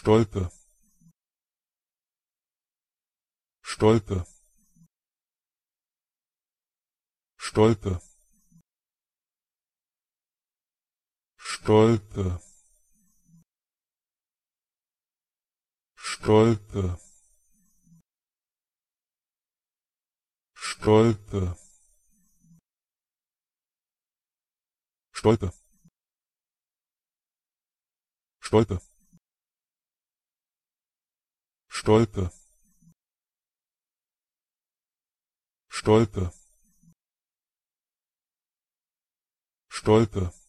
Stolpe Stolpe Stolpe Stolpe Stolpe Stolpe Stolpe Stolpe Stolpe Stolpe Stolpe